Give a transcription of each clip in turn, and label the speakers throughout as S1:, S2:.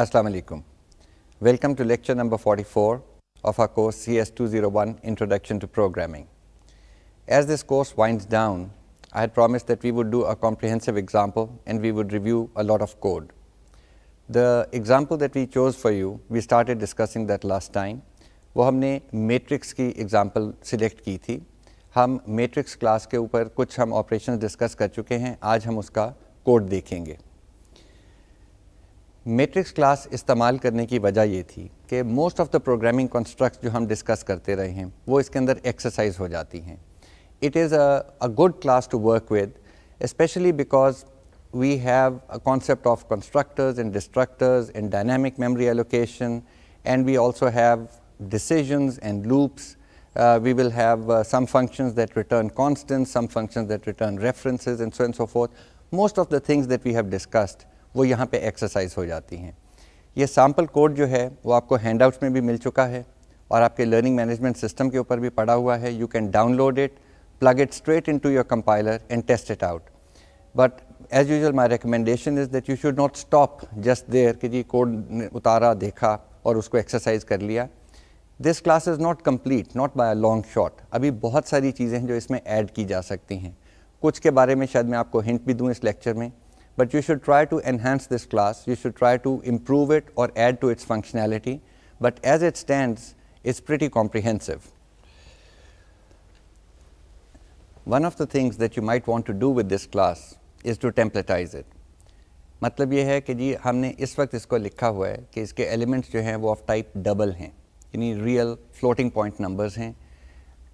S1: Assalamu alaikum. Welcome to lecture number 44 of our course CS201 Introduction to Programming. As this course winds down, I had promised that we would do a comprehensive example and we would review a lot of code. The example that we chose for you, we started discussing that last time, We हमने matrix example select select की थी हम matrix class के ऊपर कुछ हम operations discuss कर चुके हैं आज हम उसका कोड Matrix class is करने की वजह ये थी कि most of the programming construct जो हम डिस्कस करते रहे हैं वो इसके अंदर एक्सरसाइज हो जाती हैं it is especially because we have a concept of constructors and destructors and dynamic memory allocation and we also have decisions and loops. Uh, we will have uh, some functions that return constants, some functions that return references and so on and so forth. Most of the things that we have discussed वो यहाँ पे exercise हो जाती हैं ये sample code जो है वो आपको हैंडआउट्स में भी मिल चुका है और आपके लर्निंग मैनेजमेंट सिस्टम के ऊपर भी पड़ा हुआ है you can download it plug it straight in your compiler and test it out but as usual my recommendation is that you should not stop just there कि जी कोड उतारा देखा और उसको एक्सरसाइज कर लिया this class is not complete not by a long shot अभी बहुत सारी चीज़ें हैं जो इसमें ऐड की जा सकती हैं कुछ के बारे में शायद मैं आपको हिंट भी दूँ इस लेक्चर में but you should try to enhance this class. You should try to improve it or add to its functionality, but as it stands, it's pretty comprehensive. One of the things that you might want to do with this class is to templatize it. मतलब ये है कि जी हमने इस वक्त इसको लिखा हुआ है कि इसके एलिमेंट्स जो हैं वो ऑफ टाइप डबल हैं यानी रियल फ्लोटिंग पॉइंट नंबर्स हैं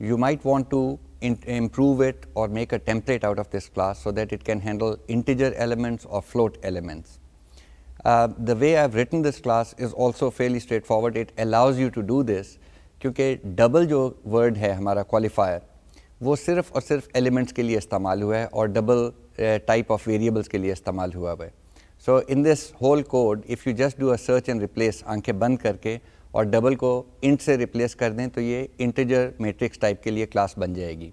S1: you might want to improve it or make a template out of this class so that it can handle integer elements or float elements. Uh, the way I've written this class is also fairly straightforward. It allows you to do this because double jo word hai hamara qualifier wo sirf or sirf elements ke liye istamal hua hai aur double uh, type of variables ke liye istamal hua hai. So in this whole code, if you just do a search and replace aankhe band karke, और double को int से replace कर दें तो ये integer matrix type के लिए class बन जाएगी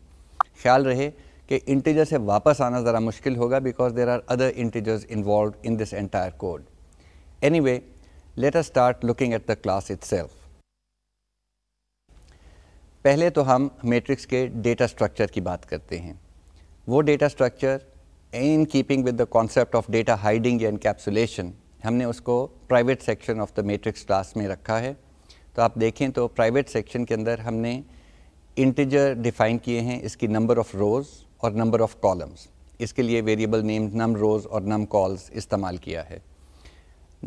S1: ख्याल रहे कि इंटीजर से वापस आना ज़रा मुश्किल होगा because there are other integers involve in this entire code anyway let us start looking at the class it पहले तो हम मैट्रिक्स के डेटा स्ट्रक्चर की बात करते हैं वो data structure in keeping with the concept of data hiding या इनकैप्सुलेशन हमने उसको private section of the matrix class में रखा है तो आप देखें तो प्राइवेट सेक्शन के अंदर हमने इंटीजर डिफाइन किए हैं इसकी नंबर ऑफ रोज और नंबर ऑफ कॉलम्स इसके लिए वेरिएबल नेम नम रोज और नम कॉल्स इस्तेमाल किया है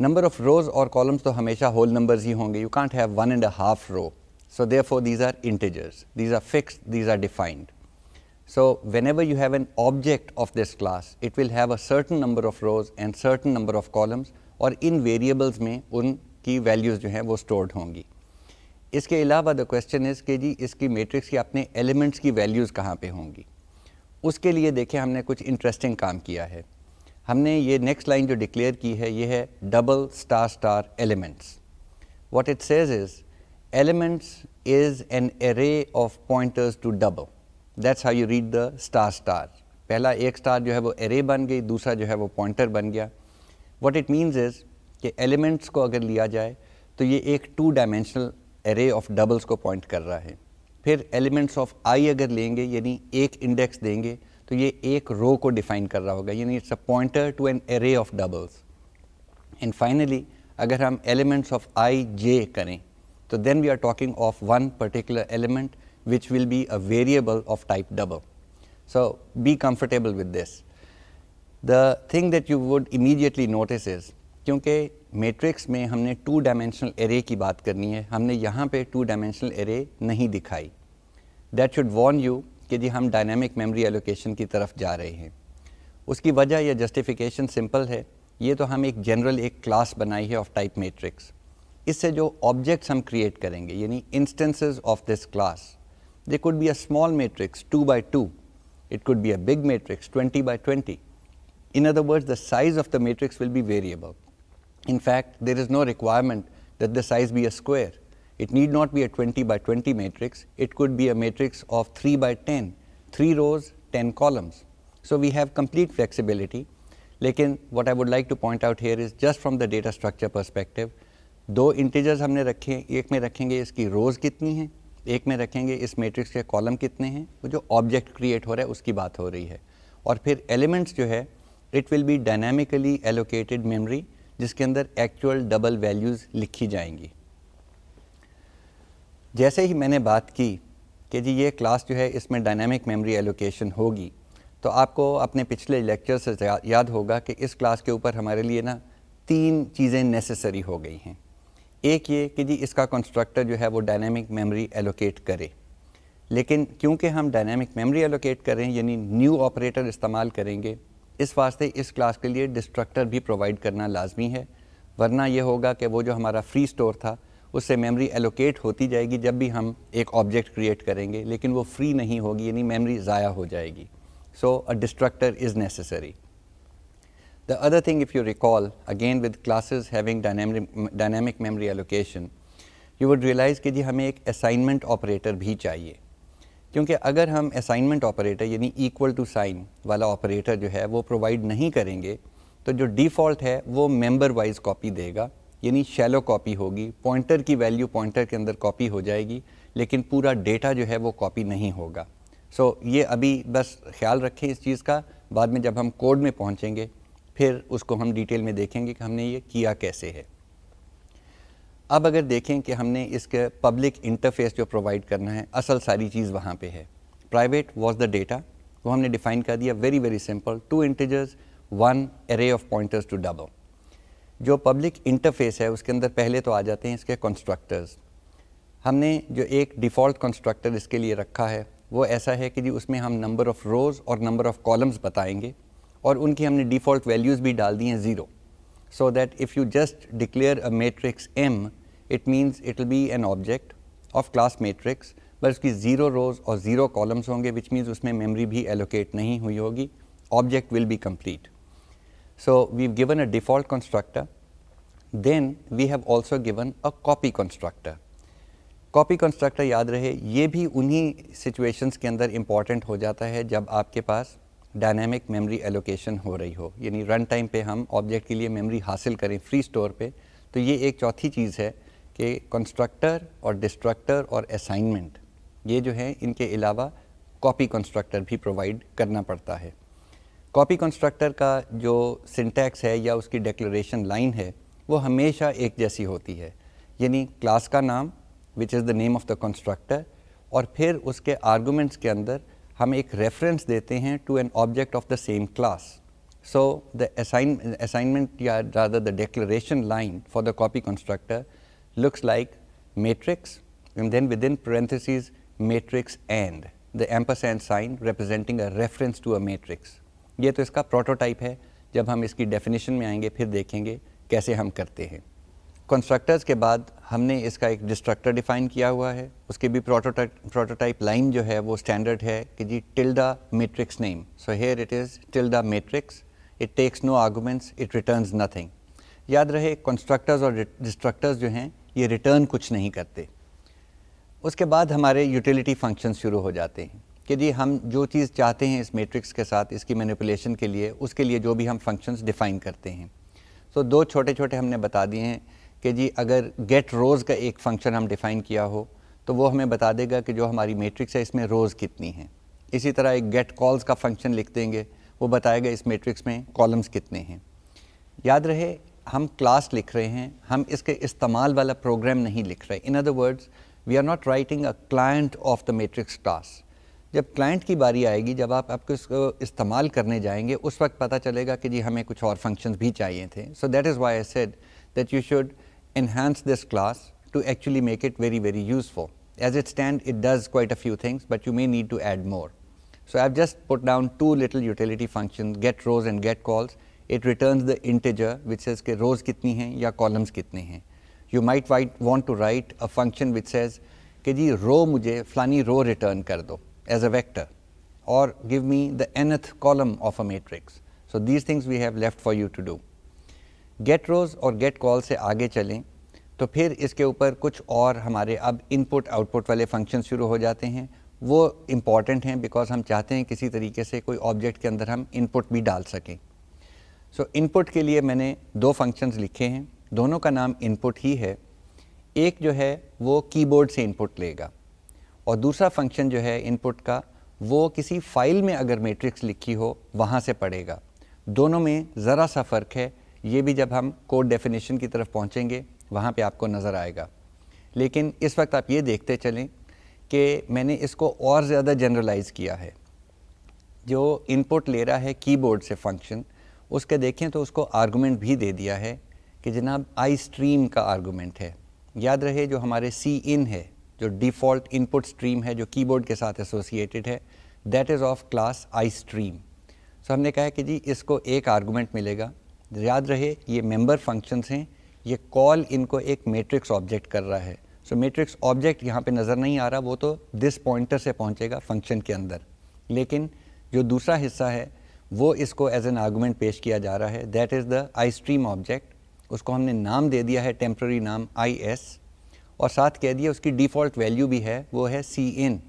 S1: नंबर ऑफ रोज और कॉलम्स तो हमेशा होल नंबर्स ही होंगे you can't have one and a half row so therefore these are integers these are fix these are defined so whenever you have an object of this class it will have a certain number of rows and certain number of columns और इन variables में उनकी values जो हैं वो stored होंगी इसके अलावा द क्वेश्चन इज़ के जी इसकी मेट्रिक्स की अपने एलिमेंट्स की वैल्यूज़ कहाँ पे होंगी उसके लिए देखें हमने कुछ इंटरेस्टिंग काम किया है हमने ये नेक्स्ट लाइन जो डिक्लेयर की है ये है double star star elements what it says is elements is an array of pointers to double that's how you read the star star पहला एक स्टार जो है वो एरे बन गई दूसरा जो है वो पॉइंटर बन गया वॉट इट मीन्स इज़ कि एलिमेंट्स को अगर लिया जाए तो ये एक two dimensional array of doubles को पॉइंट कर रहा है फिर एलिमेंट्स ऑफ आई अगर लेंगे यानी एक इंडेक्स देंगे तो ये एक रो को डिफाइन कर रहा होगा यानी it's a pointer to an array of doubles and finally अगर हम एलिमेंट्स ऑफ आई जे करें तो then we are talking of one particular element which will be a variable of type double so be comfortable with this the thing that you would immediately notice is क्योंकि matrix में हमने to dimensional array की बात करनी है हमने यहाँ पे टू डायमेंशनल एरे नहीं दिखाई दैट शुड वॉर्न यू कि जी हम डायनेमिक मेमोरी एलोकेशन की तरफ जा रहे हैं उसकी वजह या जस्टिफिकेशन सिंपल है ये तो हम एक जनरल एक क्लास बनाई है ऑफ टाइप मैट्रिक्स इससे जो ऑब्जेक्ट्स हम क्रिएट करेंगे यानी instances of this class they could be a small matrix two by two it could be a big matrix twenty by twenty in other words the size of the matrix will be variable In fact, there is no requirement that the size be a square. It need not be a 20 by 20 matrix. It could be a matrix of 3 by 10, 3 rows, 10 columns. So we have complete flexibility. लेकिन what I would like to point out here is just from the data structure perspective, two integers we have एक One रखेंगे इसकी रोज़ कितनी है एक में रखेंगे इस मैट्रिक्स के कॉलम कितने हैं वो जो ऑब्जेक्ट क्रिएट हो रहा है उसकी बात हो रही है और फिर एलिमेंट्स जो है it will be dynamically allocated memory जिसके अंदर एक्चुअल डबल वैल्यूज़ लिखी जाएंगी जैसे ही मैंने बात की कि जी ये क्लास जो है इसमें डायनामिक मेमोरी एलोकेशन होगी तो आपको अपने पिछले लेक्चर से याद होगा कि इस क्लास के ऊपर हमारे लिए ना तीन चीज़ें नेसेसरी हो गई हैं एक ये कि जी इसका कंस्ट्रक्टर जो है वो डायनामिक मेमोरी एलोकेट करे लेकिन क्योंकि हम डायनामिक मेमोरी एलोकेट करें यानी न्यू ऑपरेटर इस्तेमाल करेंगे इस वास्ते इस क्लास के लिए डिस्ट्रक्टर भी प्रोवाइड करना लाजमी है वरना यह होगा कि वो जो हमारा फ्री स्टोर था उससे मेमोरी एलोकेट होती जाएगी जब भी हम एक ऑब्जेक्ट क्रिएट करेंगे लेकिन वो फ्री नहीं होगी यानी मेमोरी ज़ाया हो जाएगी so a destructor is necessary the other thing if you recall again with classes having dynamic dynamic allocation you would realize कि जी हमें एक असाइनमेंट ऑपरेटर भी चाहिए क्योंकि अगर हम असाइनमेंट ऑपरेटर यानी इक्वल टू साइन वाला ऑपरेटर जो है वो प्रोवाइड नहीं करेंगे तो जो डिफ़ॉल्ट है वो मेंबर वाइज कॉपी देगा यानी शैलो कॉपी होगी पॉइंटर की वैल्यू पॉइंटर के अंदर कॉपी हो जाएगी लेकिन पूरा डेटा जो है वो कॉपी नहीं होगा सो so, ये अभी बस ख्याल रखें इस चीज़ का बाद में जब हम कोड में पहुँचेंगे फिर उसको हम डिटेल में देखेंगे कि हमने ये किया कैसे है अब अगर देखें कि हमने इसके पब्लिक इंटरफेस जो प्रोवाइड करना है असल सारी चीज़ वहाँ पे है प्राइवेट वाज द डेटा वो हमने डिफाइन कर दिया very very simple two integers one array of pointers to double जो पब्लिक इंटरफेस है उसके अंदर पहले तो आ जाते हैं इसके कंस्ट्रक्टर्स हमने जो एक डिफ़ॉल्ट कंस्ट्रक्टर इसके लिए रखा है वो ऐसा है कि जी उसमें हम नंबर ऑफ़ रोज़ और नंबर ऑफ़ कॉलम्स बताएंगे और उनकी हमने डिफ़ॉल्ट वैल्यूज़ भी डाल दी हैं zero so that if you just declare a matrix M, it means it will be an object of class matrix, बस उसकी ज़ीरो रोज और ज़ीरो कॉलम्स होंगे विच मीन्स उसमें मेमोरी भी एलोकेट नहीं हुई होगी object will be complete so we given a default constructor then we have also given a copy constructor copy constructor याद रहे ये भी उन्हीं सिचुएशंस के अंदर इम्पॉर्टेंट हो जाता है जब आपके पास डायनेमिक मेमोरी एलोकेशन हो रही हो यानी रन टाइम पे हम ऑब्जेक्ट के लिए मेमोरी हासिल करें फ्री स्टोर पे तो ये एक चौथी चीज़ है कि कंस्ट्रक्टर और डिस्ट्रक्टर और असाइनमेंट ये जो है इनके अलावा कॉपी कंस्ट्रक्टर भी प्रोवाइड करना पड़ता है कॉपी कंस्ट्रक्टर का जो सिंटैक्स है या उसकी डिक्लेरेशन लाइन है वो हमेशा एक जैसी होती है यानी क्लास का नाम which is the name of the constructor और फिर उसके आर्गूमेंट्स के अंदर हम एक रेफरेंस देते हैं to an object of the same class so the assignment या rather the declaration line for the copy constructor looks like matrix and then within parentheses matrix and the ampersand sign representing a reference to a matrix ये तो इसका prototype है जब हम इसकी definition में आएंगे फिर देखेंगे कैसे हम करते हैं कंस्ट्रक्टर्स के बाद हमने इसका एक डिस्ट्रक्टर डिफाइन किया हुआ है उसके भी प्रोटोटाइप प्रोटोटाइप लाइन जो है वो स्टैंडर्ड है कि जी tilde matrix name so here it is tilde matrix it takes no arguments it returns nothing याद रहे कंस्ट्रक्टर्स और डिस्ट्रक्टर्स जो हैं ये रिटर्न कुछ नहीं करते उसके बाद हमारे यूटिलिटी फंक्शन शुरू हो जाते हैं कि जी हम जो चीज़ चाहते हैं इस मेट्रिक्स के साथ इसकी मैनिपुलेशन के लिए उसके लिए जो भी हम फंक्शंस डिफ़ाइन करते हैं सो so, दो छोटे छोटे हमने बता दिए हैं कि जी अगर गेट रोज़ का एक फंक्शन हम डिफ़ाइन किया हो तो वो हमें बता देगा कि जो हमारी मैट्रिक्स है इसमें रोज़ कितनी हैं इसी तरह एक गेट कॉल्स का फंक्शन लिख देंगे वो बताएगा इस मैट्रिक्स में कॉलम्स कितने हैं याद रहे हम क्लास लिख रहे हैं हम इसके इस्तेमाल वाला प्रोग्राम नहीं लिख रहे in other words we are not writing a client of the matrix class जब क्लाइंट की बारी आएगी जब आप आपको इसको इस्तेमाल करने जाएंगे उस वक्त पता चलेगा कि जी हमें कुछ और फंक्शंस भी चाहिए थे so that is why I said that you should enhance this class to actually make it very, very useful. As it stands, it does quite a few things, but you may need to add more. So, I have just put down two little utility functions get rows and get calls. It returns the integer which says rows kitni hain ya columns kitne hain. You might want to write a function which says ke ji row mujhe flani row return kar do as a vector or give me the nth column of a matrix. So, these things we have left for you to do. Get rows और get call से आगे चलें तो फिर इसके ऊपर कुछ और हमारे अब इनपुट आउटपुट वाले फंक्शन शुरू हो जाते हैं वो इम्पॉर्टेंट हैं बिकॉज हम चाहते हैं किसी तरीके से कोई ऑब्जेक्ट के अंदर हम इनपुट भी डाल सकें सो so, इनपुट के लिए मैंने दो फंक्शंस लिखे हैं दोनों का नाम इनपुट ही है एक जो है वो कीबोर्ड से इनपुट लेगा और दूसरा फंक्शन जो है इनपुट का वो किसी फाइल में अगर मेट्रिक्स लिखी हो वहाँ से पढ़ेगा दोनों में ज़रा सा फ़र्क है ये भी जब हम कोड डेफिनेशन की तरफ पहुँचेंगे वहाँ पर आपको नज़र आएगा लेकिन इस वक्त आप ये देखते चलें कि मैंने इसको और ज़्यादा जनरलाइज किया है जो इनपुट ले रहा है कीबोर्ड से फंक्शन उसके देखें तो उसको आर्गूमेंट भी दे दिया है कि जनाब आई स्ट्रीम का आर्गूमेंट है याद रहे जो हमारे सी इन है जो डिफ़ॉल्ट इनपुट स्ट्रीम है जो कीबोर्ड के साथ एसोसिएटेड है that is of class I stream so हमने कहा कि जी इसको एक आर्गूमेंट मिलेगा याद रहे ये मेंबर फंक्शंस हैं ये कॉल इनको एक मैट्रिक्स ऑब्जेक्ट कर रहा है सो मैट्रिक्स ऑब्जेक्ट यहाँ पे नज़र नहीं आ रहा वो तो दिस पॉइंटर से पहुँचेगा फंक्शन के अंदर लेकिन जो दूसरा हिस्सा है वो इसको एज एन आर्गूमेंट पेश किया जा रहा है that is the I stream object उसको हमने नाम दे दिया है टेम्प्रेरी नाम आई एस और साथ कह दिया उसकी डिफ़ॉल्ट वैल्यू भी है वो है C in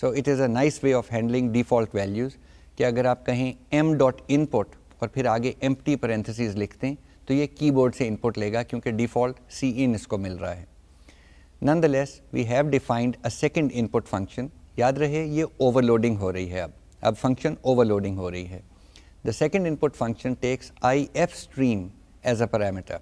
S1: so it is a nice way of handling default values कि अगर आप कहें एम डॉट इनपुट और फिर आगे एम टी पेरेंथेसिस लिखते हैं तो ये कीबोर्ड से इनपुट लेगा क्योंकि डिफ़ॉल्ट सी इन इसको मिल रहा है nonetheless we have defined a second input function याद रहे ये ओवरलोडिंग हो रही है अब अब फंक्शन ओवरलोडिंग हो रही है the second input function takes I F stream as a parameter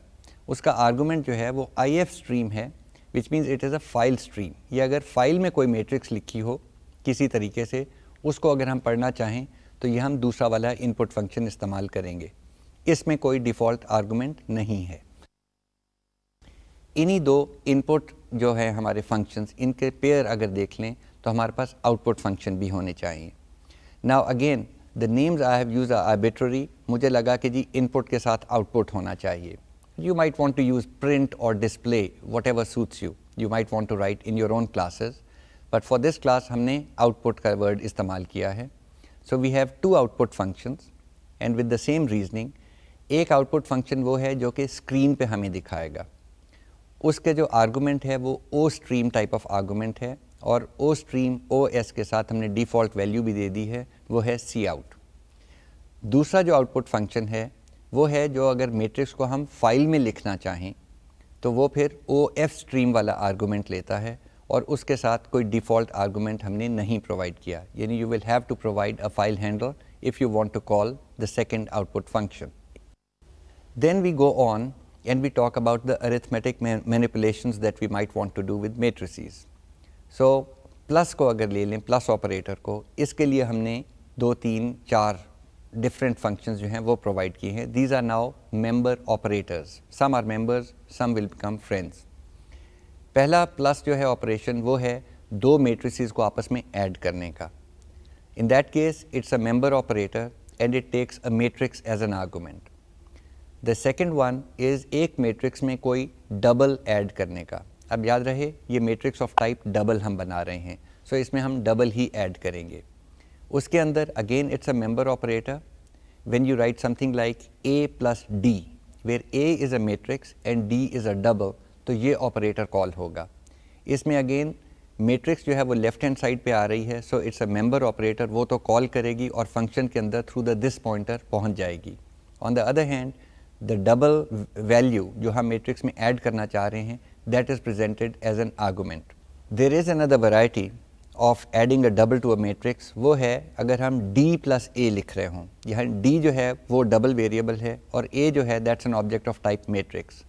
S1: उसका आर्गूमेंट जो है वो आई एफ स्ट्रीम है which means it is a file stream ये अगर फाइल में कोई मेट्रिक्स लिखी हो किसी तरीके से उसको अगर हम पढ़ना चाहें तो ये हम दूसरा वाला इनपुट फंक्शन इस्तेमाल करेंगे इसमें कोई डिफ़ॉल्ट आर्गूमेंट नहीं है इन्हीं दो इनपुट जो है हमारे फंक्शंस इनके पेयर अगर देख लें तो हमारे पास आउटपुट फंक्शन भी होने चाहिए now again the names I have use arbitrary मुझे लगा कि जी इनपुट के साथ आउटपुट होना चाहिए you might want to use print और display whatever suits you you might want to write in your own classes but for this class हमने output का वर्ड इस्तेमाल किया है So we have two output functions and with the same reasoning एक output function वो है जो कि screen पे हमें दिखाएगा उसके जो argument है वो o stream type of argument है और o stream os के साथ हमने default value भी दे दी है वो है c out दूसरा जो output function है वो है जो अगर matrix को हम file में लिखना चाहें तो वो फिर ओ एफ स्ट्रीम वाला आर्गूमेंट लेता है और उसके साथ कोई डिफ़ॉल्ट आर्गूमेंट हमने नहीं प्रोवाइड किया यानी you will have to provide a file handle if you want to call the second output function then we go on and we talk about the arithmetic manipulation that we might want to do with with so plus को अगर ले लें plus operator को इसके लिए हमने दो तीन चार डिफरेंट फंक्शन जो हैं वो प्रोवाइड किए हैं these are now member operators some are members some will become friends पहला प्लस जो है ऑपरेशन वो है दो मेट्रिसेस को आपस में ऐड करने का in that case it's a member operator and it takes a matrix as an argument the second one is एक मैट्रिक्स में कोई डबल ऐड करने का अब याद रहे ये मैट्रिक्स ऑफ टाइप डबल हम बना रहे हैं सो so इसमें हम डबल ही ऐड करेंगे उसके अंदर again it's a member operator when you write something like A plus D where A is a matrix and D is a double तो ये ऑपरेटर कॉल होगा इसमें अगेन मैट्रिक्स जो है वो लेफ्ट हैंड साइड पे आ रही है so it's a member operator वो तो कॉल करेगी और फंक्शन के अंदर थ्रू द दिस पॉइंटर पहुंच जाएगी on the other hand the double value जो हम मैट्रिक्स में ऐड करना चाह रहे हैं that is presented as an argument there is another variety of adding a double to a matrix वो है अगर हम डी प्लस ए लिख रहे हों यहाँ डी जो है वो डबल वेरिएबल है और ए जो है that's an object of type matrix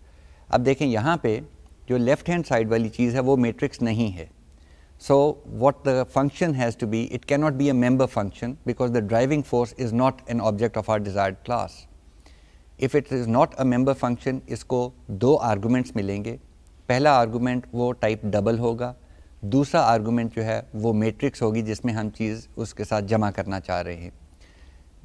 S1: अब देखें यहाँ पे जो लेफ्ट हैंड साइड वाली चीज़ है वो मैट्रिक्स नहीं है so what the function has to be it can not be a member function because the driving force is not an object of our desired class if it is not a member function इसको दो arguments मिलेंगे पहला argument वो type double होगा दूसरा argument जो है वो मेट्रिक्स होगी जिसमें हम चीज़ उसके साथ जमा करना चाह रहे हैं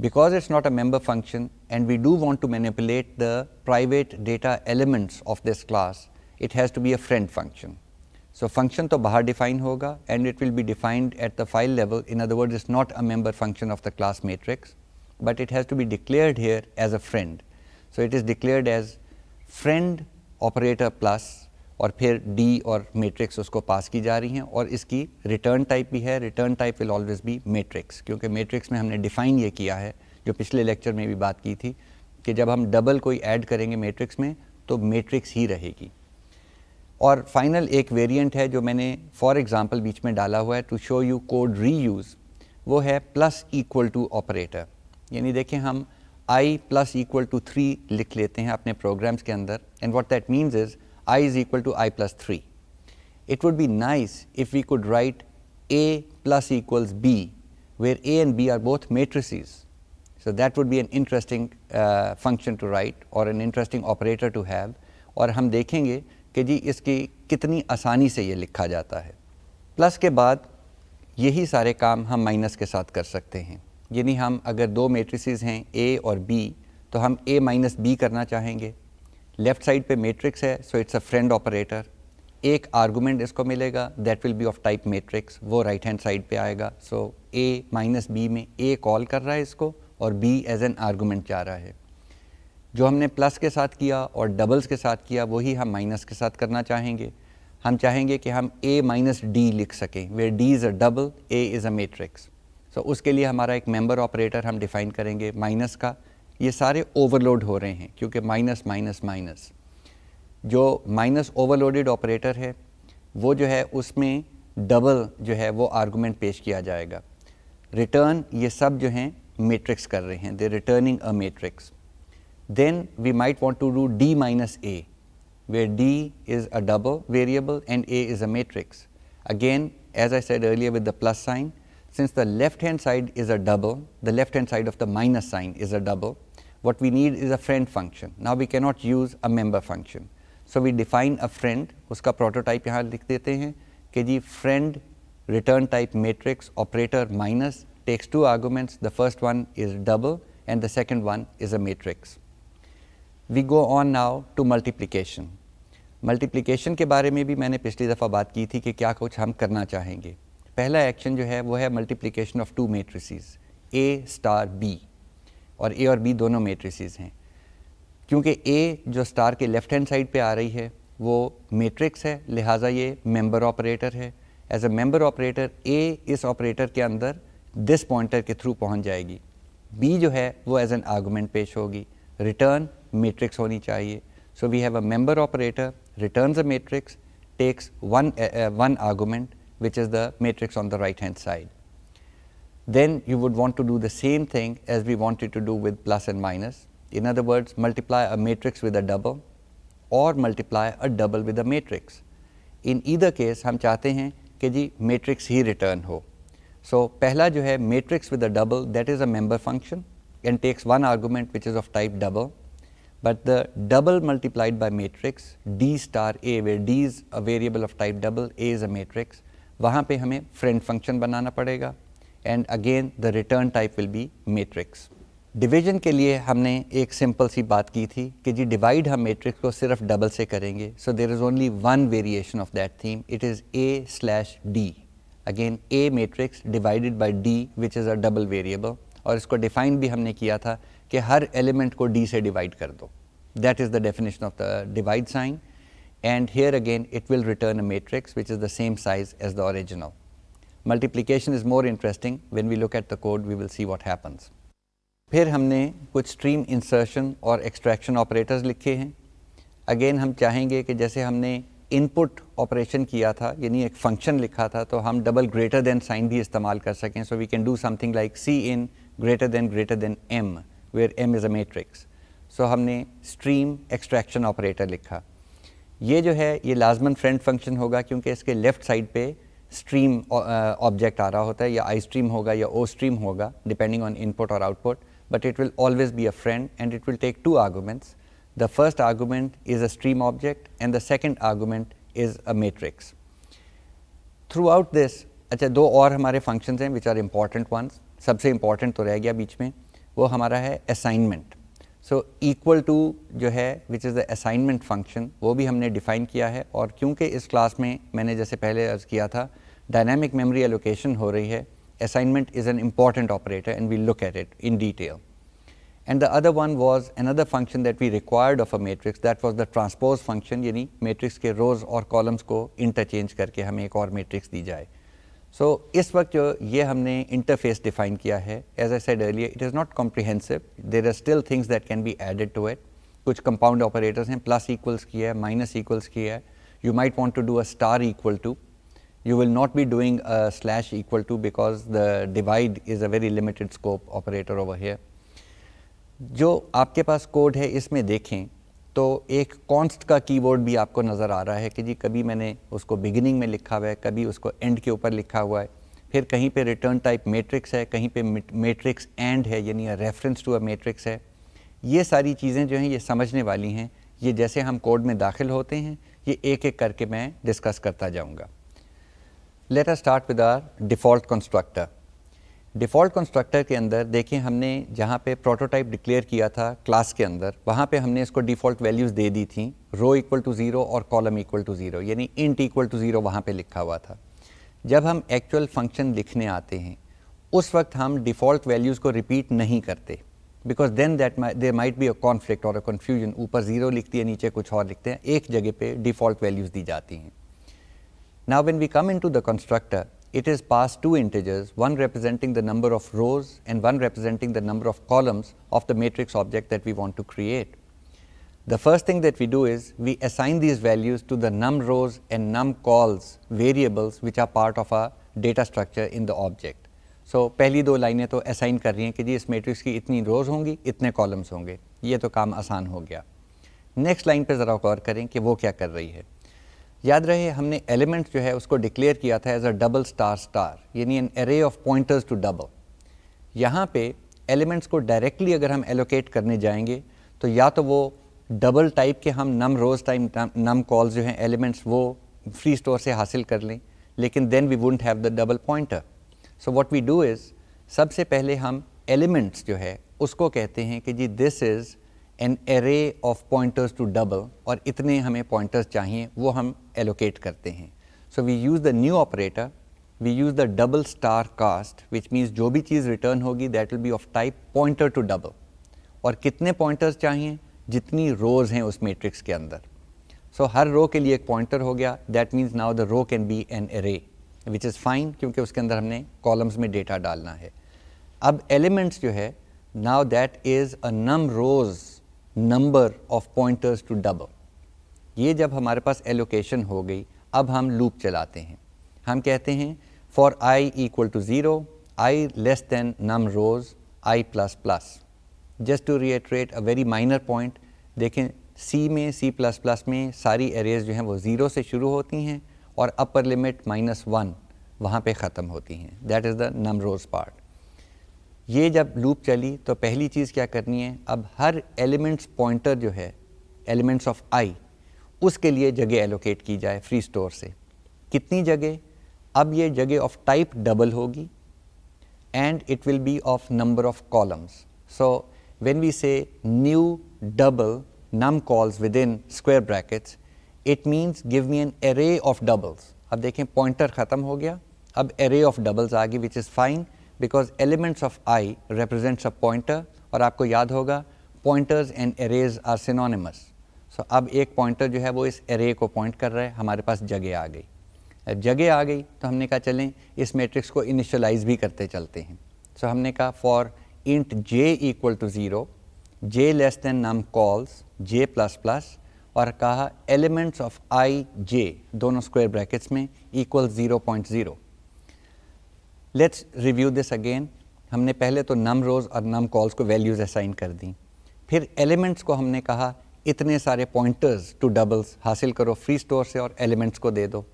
S1: because it's not a member function and we do want to manipulate the private data elements of this class, it has to be a friend function. So, function to bahar define hoga and it will be defined at the file level. In other words, it's not a member function of the class matrix, but it has to be declared here as a friend. So, it is declared as friend operator plus or फिर D or matrix उसको pass की जा here, हैं और इसकी return type भी here. return type will always be matrix क्योंकि matrix में have define ये किया है जो पिछले लेक्चर में भी बात की थी कि जब हम डबल कोई ऐड करेंगे मैट्रिक्स में तो मैट्रिक्स ही रहेगी और फाइनल एक वेरिएंट है जो मैंने फॉर एग्जांपल बीच में डाला हुआ है to show you code reuse वो है प्लस इक्वल टू ऑपरेटर यानी देखें हम i plus equal to three लिख लेते हैं अपने प्रोग्राम्स के अंदर and what that means is i is equal to I plus three it would be nice if we could write a plus equals b where a and b are both matrices So that would be an interesting uh, function to write or an interesting operator to have और हम देखेंगे कि जी इसकी कितनी आसानी से ये लिखा जाता है प्लस के बाद यही सारे काम हम माइनस के साथ कर सकते हैं यानी हम अगर दो मेट्रिसेस हैं ए और बी तो हम ए माइनस बी करना चाहेंगे लेफ़्ट साइड पे मैट्रिक्स है so it's a friend operator एक आर्गूमेंट इसको मिलेगा that will be of type matrix वो राइट हैंड साइड पे आएगा सो ए माइनस बी में ए कॉल कर रहा है इसको और बी एज एन आर्गूमेंट चाह रहा है जो हमने प्लस के साथ किया और डबल्स के साथ किया वही हम माइनस के साथ करना चाहेंगे हम चाहेंगे कि हम ए माइनस डी लिख सकें where d is a double a is a matrix so उसके लिए हमारा एक मेंबर ऑपरेटर हम डिफ़ाइन करेंगे माइनस का ये सारे ओवरलोड हो रहे हैं क्योंकि माइनस माइनस माइनस जो माइनस ओवरलोडेड ऑपरेटर है वो जो है उसमें डबल जो है वो आर्गूमेंट पेश किया जाएगा रिटर्न ये सब जो हैं मैट्रिक्स कर रहे They're returning a matrix. then we might want to do D minus A, where D is a double variable and A is a matrix. Again, as I said earlier with the plus sign, since the left hand side is a double, the left hand side of the minus sign is a double, what we need is a friend function. Now we cannot use a member function. So we define a friend, उसका prototype यहाँ लिख देते हैं कि जी friend return type matrix operator minus takes two arguments. The first one is double and the second one is a matrix. We go on now to multiplication. Multiplication के बारे में भी मैंने पिछली दफ़ा बात की थी कि क्या कुछ हम करना चाहेंगे पहला एक्शन जो है वो है multiplication of two matrices a star b और ए और बी दोनों मेट्रिसेस हैं क्योंकि ए जो स्टार के लेफ्ट हैंड साइड पे आ रही है वो मेट्रिक्स है लिहाजा ये मेंबर ऑपरेटर है as a member operator a इस ऑपरेटर के अंदर This pointer के through पहुंच जाएगी B जो है वो as an argument पेश होगी Return matrix होनी चाहिए So we have a member operator returns a matrix, takes one, uh, uh one argument which is the matrix on the right hand side. Then you would want to do the same thing as we wanted to do with plus and minus. In other words, multiply a matrix with a double or multiply a double with a matrix. In either case, हम चाहते हैं कि जी matrix ही return हो. सो पहला जो है matrix with a double that is a member function and takes one argument which is of type double but the double multiplied by matrix d star a where d is a variable of type double a is a matrix वहाँ पर हमें friend function बनाना पड़ेगा and again the return type will be matrix division के लिए हमने एक simple सी बात की थी कि जी डिवाइड हम मेट्रिक्स को सिर्फ डबल से करेंगे so there is only one variation of that theme it is a slash d again a matrix divided by d which is a double variable और इसको डिफाइन भी हमने किया था कि हर एलिमेंट को डी से डिवाइड कर दो that is the definition of the divide sign and here again it will return a matrix which is the same size as the original. Multiplication is more interesting when we look at the code we will see what happens फिर हमने कुछ stream insertion और extraction operators लिखे हैं again हम चाहेंगे कि जैसे हमने इनपुट ऑपरेशन किया था यानी एक फंक्शन लिखा था तो हम डबल ग्रेटर देन साइन भी इस्तेमाल कर सकें so we can do something like c in greater than greater than m where m is a matrix so हमने स्ट्रीम एक्सट्रैक्शन ऑपरेटर लिखा ये जो है ये लाजमन फ्रेंड फंक्शन होगा क्योंकि इसके लेफ़्ट साइड पे स्ट्रीम ऑब्जेक्ट uh, आ रहा होता है या आई स्ट्रीम होगा या ओ स्ट्रीम होगा डिपेंडिंग ऑन इनपुट और output but it will always be a friend and it will take two arguments The first argument is a stream object and the second argument is a matrix. Throughout this, अच्छा दो और हमारे functions हैं which are important ones सबसे important तो रह गया बीच में वो हमारा है असाइनमेंट सो इक्वल टू जो है which is the assignment function वो भी हमने डिफ़ाइन किया है और क्योंकि इस क्लास में मैंने जैसे पहले अर्ज़ किया था डायनामिक मेमोरी एलोकेशन हो रही है assignment is an important operator and we look at it in detail and the other one was another function that we required of a matrix that was the transpose function यानी matrix के rows or columns को interchange करके हमें एक matrix दी so इस वक्त जो ये हमने interface define किया as I said earlier it is not comprehensive there are still things that can be added to it which compound operators हैं plus equals किया minus equals किया you might want to do a star equal to you will not be doing a slash equal to because the divide is a very limited scope operator over here जो आपके पास code है इसमें देखें तो एक const का keyboard भी आपको नज़र आ रहा है कि जी कभी मैंने उसको बिगिनिंग में लिखा हुआ है कभी उसको एंड के ऊपर लिखा हुआ है फिर कहीं पे रिटर्न टाइप मैट्रिक्स है कहीं पे मैट्रिक्स एंड है यानी रेफरेंस टू अ मैट्रिक्स है ये सारी चीज़ें जो हैं ये समझने वाली हैं ये जैसे हम कोड में दाखिल होते हैं ये एक एक करके मैं डिस्कस करता जाऊँगा later start with our default constructor default constructor के अंदर देखें हमने जहाँ पे प्रोटोटाइप डिक्लेयर किया था क्लास के अंदर वहाँ पे हमने इसको डिफ़ॉल्ट वैल्यूज़ दे दी थी रो इक्वल टू ज़ीरो और कॉलम इक्वल टू ज़ीरो यानी इंट इक्वल टू ज़ीरो वहाँ पे लिखा हुआ था जब हम एक्चुअल फंक्शन लिखने आते हैं उस वक्त हम डिफ़ॉल्ट वैल्यूज़ को रिपीट नहीं करते because then that there might be a conflict और अ कन्फ्यूजन ऊपर ज़ीरो लिखती है नीचे कुछ और लिखते हैं एक जगह पे डिफ़ॉल्ट वैल्यूज़ दी जाती हैं now when we come in to the constructor it is passed two integers, one representing the number of rows and one representing the number of columns of the matrix object that we want to create. The first thing that we do is we assign these values to the num rows and num calls variables which are part of our data structure in the object. so, पहली दो लाइनें तो assign कर रही हैं कि जी इस matrix की इतनी hongi, होंगी इतने कॉलम्स होंगे ये तो काम आसान हो गया नेक्स्ट लाइन पे ज़रा गौर करें कि वो क्या कर रही है याद रहे हमने एलिमेंट जो है उसको डिक्लेयर किया था as a double star star यानी an array of pointers to double यहाँ पे एलिमेंट्स को डायरेक्टली अगर हम एलोकेट करने जाएंगे तो या तो वो डबल टाइप के हम नम रोज टाइम नम कॉल्स जो हैं एलिमेंट्स वो फ्री स्टोर से हासिल कर लें लेकिन then we won't have the double pointer so what we do is सबसे पहले हम एलिमेंट्स जो है उसको कहते हैं कि जी this is an array of pointers to double और इतने हमें पॉइंटर्स चाहिए वो हम एलोकेट करते हैं so we use the new operator we use the double star cast which means जो भी चीज़ रिटर्न होगी that will be of type pointer to double और कितने पॉइंटर्स चाहिए जितनी रोज़ हैं उस मेट्रिक्स के अंदर सो so, हर रो के लिए एक पॉइंटर हो गया that means now the row can be an array which is fine क्योंकि उसके अंदर हमने कॉलम्स में डेटा डालना है अब एलिमेंट्स जो है now that is a num rows number of pointers to double ये जब हमारे पास एलोकेशन हो गई अब हम लूप चलाते हैं हम कहते हैं for I equal to zero I less than num rows i plus plus just to reiterate a very minor point देखें सी में सी प्लस प्लस में सारी एरेज जो हैं वो ज़ीरो से शुरू होती हैं और अपर लिमिट माइनस वन वहाँ पे ख़त्म होती हैं that is the num rows part ये जब लूप चली तो पहली चीज़ क्या करनी है अब हर एलिमेंट्स पॉइंटर जो है एलिमेंट्स ऑफ आई उसके लिए जगह एलोकेट की जाए फ्री स्टोर से कितनी जगह अब ये जगह ऑफ टाइप डबल होगी and it will be of number of columns so we say new double num cols within square brackets it means give me an array of doubles अब देखें pointer ख़त्म हो गया अब array of doubles आ गई which is fine because elements of i represents a pointer और आपको याद होगा pointers and arrays are synonymous so अब एक पॉइंटर जो है वो इस एरे को पॉइंट कर रहा है हमारे पास जगह आ गई जगह आ गई तो हमने कहा चलें इस मैट्रिक्स को इनिशलाइज भी करते चलते हैं सो so, हमने कहा for int j equal to zero j less than num cols J plus plus और कहा एलिमेंट्स ऑफ आई जे दोनों स्क्वायर ब्रैकेट्स में equal zero point zero let's review this again हमने पहले तो नम रोज़ और नम कॉल्स को values assign कर दी फिर एलिमेंट्स को हमने कहा इतने सारे पॉइंटर्स टू डबल्स हासिल करो फ्री स्टोर से और एलिमेंट्स को दे दो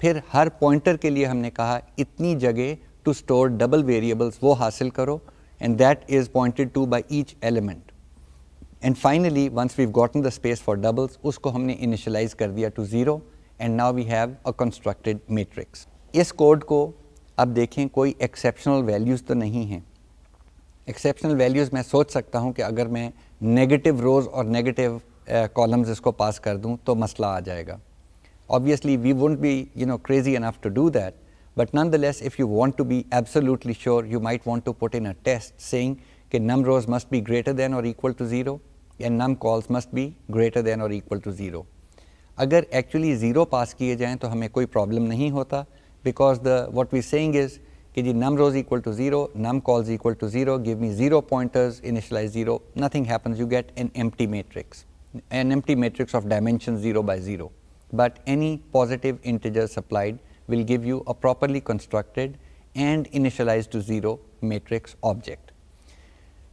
S1: फिर हर पॉइंटर के लिए हमने कहा इतनी जगह टू स्टोर डबल वेरिएबल्स वो हासिल करो and that is pointed to by each element and finally once we gotten the space for doubles उसको हमने इनिशलाइज कर दिया to zero and now we have a constructed matrix इस code को अब देखें कोई एक्सेप्शनल वैल्यूज़ तो नहीं हैं एक्सेप्शनल वैल्यूज़ मैं सोच सकता हूं कि अगर मैं नेगेटिव रोज़ और नेगेटिव कॉलम्स uh, इसको पास कर दूं तो मसला आ जाएगा obviously we won't be you know crazy enough to do that but nonetheless if you want to be absolutely sure you might want to put in a test saying कि num rows must be greater than और equal to zero and num cols must be greater than और equal to zero अगर actually zero pass किए जाएँ तो हमें कोई problem नहीं होता because the what we're saying is KG num rows equal to 0, num calls equal to 0, give me 0 pointers, initialize 0, nothing happens, you get an empty matrix, an empty matrix of dimension 0 by 0. But any positive integer supplied will give you a properly constructed and initialized to 0 matrix object.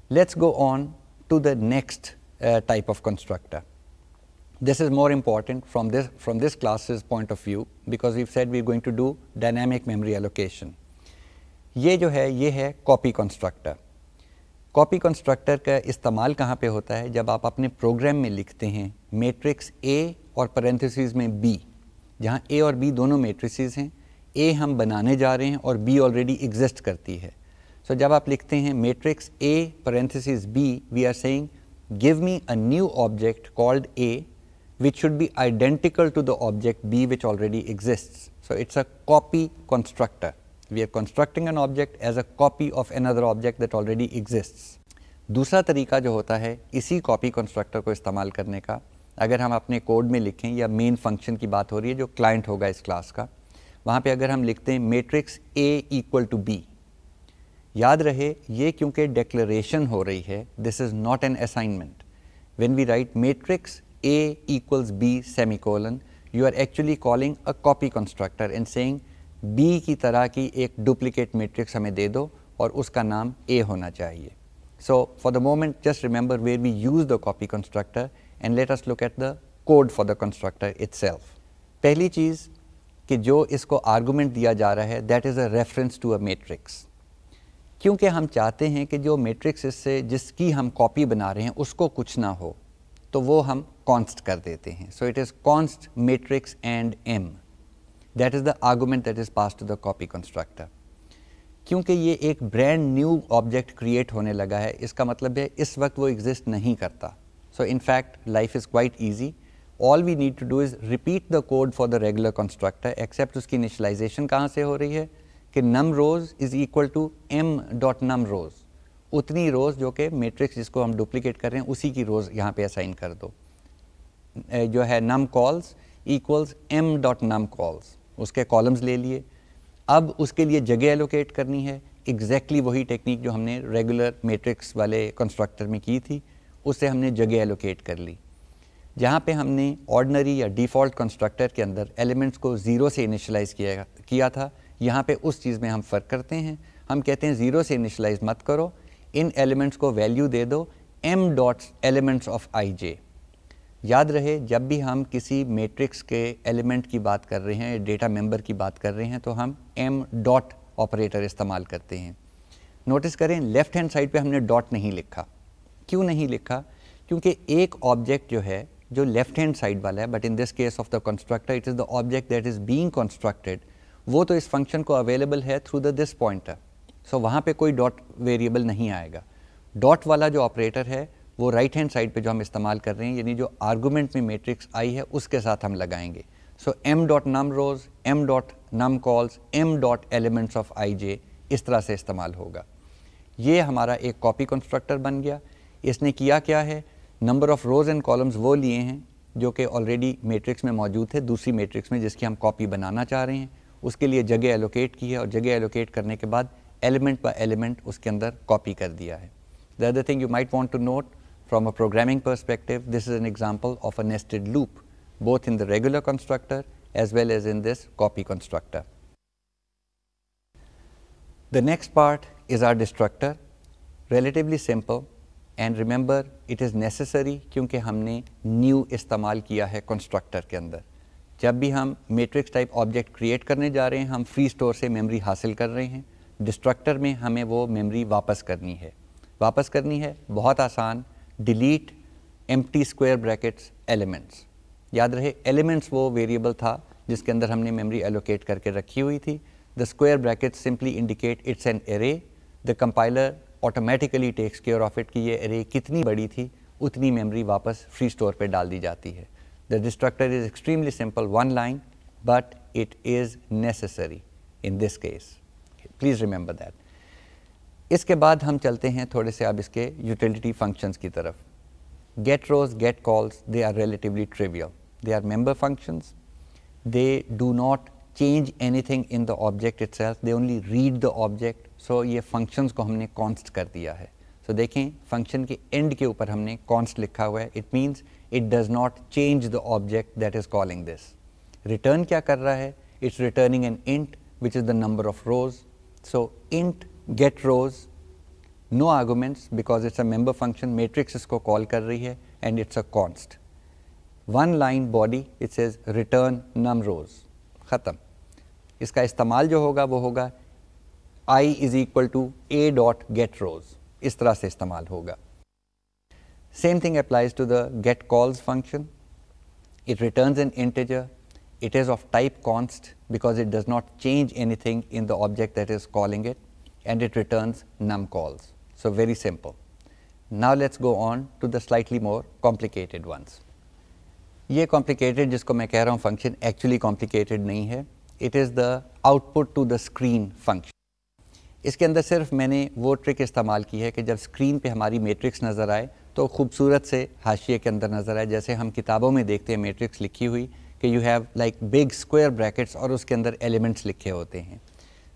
S1: Let's go on to the next uh, type of constructor. This is more important from this, from this class's point of view because we've said we're going to do dynamic memory allocation. ये जो है ये है copy constructor copy constructor का इस्तेमाल कहाँ पे होता है जब आप अपने प्रोग्राम में लिखते हैं मैट्रिक्स ए और पेरेंथेसिस में बी जहाँ ए और बी दोनों मैट्रिसेस हैं ए हम बनाने जा रहे हैं और बी ऑलरेडी एग्जिस्ट करती है सो so, जब आप लिखते हैं matrix a parenthesis b we are saying give me a new object called a which should be identical to the object B which already exists. So, it is a copy constructor. We are constructing an object as a copy of another object that already exists. दूसरा तरीका जो होता है इसी copy constructor को इस्तेमाल करने का अगर हम अपने कोड में लिखें या मेन फंक्शन की बात हो रही है जो क्लाइंट होगा इस क्लास का वहाँ पे अगर हम लिखते हैं matrix a equal to b याद रहे ये क्योंकि डेक्लरेशन हो रही है this is not an assignment when we write matrix a equals b semicolon, you are actually calling a copy constructor and saying b ki tarah ki ek duplicate matrix hame de do aur uska naam a hona chahiye So for the moment just remember where we use the copy constructor and let us look at the code for the constructor itself. pehli cheez ki jo isko argument diya ja raha hai that is a reference to a matrix क्योंकि हम चाहते हैं कि जो matrix इससे जिसकी हम copy बना रहे हैं उसको कुछ ना हो तो वो हम कॉन्स्ट कर देते हैं so it is const matrix and m that is the argument that is pass to the copy constructor क्योंकि ये एक ब्रांड न्यू ऑब्जेक्ट क्रिएट होने लगा है इसका मतलब है इस वक्त वो एग्जिस्ट नहीं करता so in fact life is quite easy all we need to do is repeat the code for the regular constructor except उसकी इनिशलाइजेशन कहाँ से हो रही है कि num rows is equal to m dot num rows उतनी rows जो कि मेट्रिक्स जिसको हम डुप्लिकेट कर रहे हैं उसी की रोज़ यहाँ पे असाइन कर दो जो है num cols equals m dot num cols उसके कॉलम्स ले लिए अब उसके लिए जगह एलोकेट करनी है एग्जैक्टली exactly वही टेक्निक जो हमने रेगुलर मेट्रिक्स वाले कंस्ट्रक्टर में की थी उससे हमने जगह एलोकेट कर ली जहाँ पे हमने ऑर्डनरी या डिफ़ॉल्ट कंस्ट्रक्टर के अंदर एलिमेंट्स को ज़ीरो से इनिशलाइज़ किया किया था यहाँ पे उस चीज़ में हम फ़र्क करते हैं हम कहते हैं ज़ीरो से इनिशलाइज़ मत करो इन एलिमेंट्स को वैल्यू दे दो m dots elements of I j याद रहे जब भी हम किसी मैट्रिक्स के एलिमेंट की बात कर रहे हैं डेटा मेंबर की बात कर रहे हैं तो हम एम डॉट ऑपरेटर इस्तेमाल करते हैं नोटिस करें लेफ़्ट हैंड साइड पे हमने डॉट नहीं लिखा क्यों नहीं लिखा क्योंकि एक ऑब्जेक्ट जो है जो लेफ़्ट हैंड साइड वाला है but in this case of the constructor it is the object that is being constructed वो तो इस फंक्शन को अवेलेबल है through the this pointer so so, वहाँ पे कोई डॉट वेरिएबल नहीं आएगा डॉट वाला जो ऑपरेटर है वो राइट हैंड साइड पे जो हम इस्तेमाल कर रहे हैं यानी जो आर्गूमेंट में मेट्रिक्स आई है उसके साथ हम लगाएंगे so m dot num rows m dot num cols m dot elements of I j इस तरह से इस्तेमाल होगा ये हमारा एक कॉपी कंस्ट्रक्टर बन गया इसने किया क्या है number of rows and columns वो लिए हैं जो कि ऑलरेडी मेट्रिक्स में मौजूद है दूसरी मेट्रिक्स में जिसकी हम कॉपी बनाना चाह रहे हैं उसके लिए जगह एलोकेट की है और जगह एलोकेट करने के बाद by element, uske andar copy kar diya hai. The other thing you might want to note, from a programming perspective, this is an example of a nested loop, both in the regular constructor as well as in this copy constructor. The next part is our destructor, relatively simple and remember it is necessary क्योंकि हमने new इस्तेमाल किया constructor के अंदर जब भी हम matrix type object create karne जा रहे हैं हम free store से memory हासिल कर डिस्ट्रक्टर में हमें वो मेमोरी वापस करनी है वापस करनी है बहुत आसान delete m square brackets elements याद रहे एलिमेंट्स वो वेरिएबल था जिसके अंदर हमने मेमोरी एलोकेट करके रखी हुई थी the square bracket simply indicate it's an array the compiler automatically takes care of it कि ये एरे कितनी बड़ी थी उतनी मेमोरी वापस फ्री स्टोर पर डाल दी जाती है the destructor is extremely simple one line but it is necessary in this case please remember that इसके बाद हम चलते हैं थोड़े से अब इसके यूटिलिटी फंक्शंस की तरफ get rows get cols they are relatively trivial they are member functions they do not change anything in the object it they only read the object so ये फंक्शंस को हमने कॉन्स्ट कर दिया है so so, देखें function के end के ऊपर हमने कॉन्स्ट लिखा हुआ है it means it does not change the object that is calling this return क्या कर रहा है it's returning an int which is the number of rows So, int get rows no arguments because it's a member function matrix इसको call kar rahi hai and it's a const. One line body it says return num rows Khatam. Iska istamal jo hoga wo hoga i is equal to a dot get rows Is tarah se istamal hoga. Same thing applies to the get calls function. It returns an integer It is of type const because it does not change anything in the object that is calling it and it returns num calls. So, very simple. Now, let's go on to the slightly more complicated ones. ye complicated jisko main keh raha hu function actually complicated nahi hai It is the output to the screen function. इसके अंदर सिर्फ मैंने वो trick इस्तेमाल की है कि जब स्क्रीन पे हमारी मैट्रिक्स नज़र आए तो खूबसूरत से हाशिए के अंदर नज़र आए जैसे हम किताबों में देखते हैं मैट्रिक्स लिखी हुई कि you have like big square brackets और उसके अंदर एलिमेंट्स लिखे होते हैं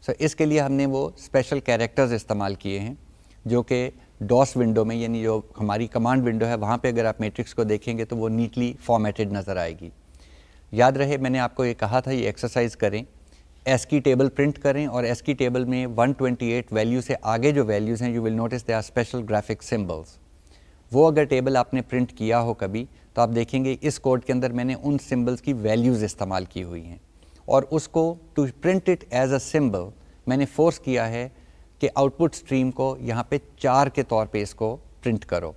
S1: सो so, इसके लिए हमने वो स्पेशल कैरेक्टर्स इस्तेमाल किए हैं जो कि डॉस विंडो में यानी जो हमारी कमांड विंडो है वहाँ पे अगर आप मैट्रिक्स को देखेंगे तो वो नीटली फॉर्मेटेड नज़र आएगी याद रहे मैंने आपको ये कहा था ये एक्सरसाइज करें एस की टेबल प्रिंट करें और एस की टेबल में 128 वैल्यू से आगे जो वैल्यूज़ हैं you will notice they are special graphic symbols वो अगर टेबल आपने प्रिंट किया हो कभी तो आप देखेंगे इस कोड के अंदर मैंने उन सिम्बल्स की वैल्यूज़ इस्तेमाल की हुई हैं और उसको to print it as a symbol मैंने फोर्स किया है कि आउटपुट स्ट्रीम को यहाँ पे चार के तौर पे इसको प्रिंट करो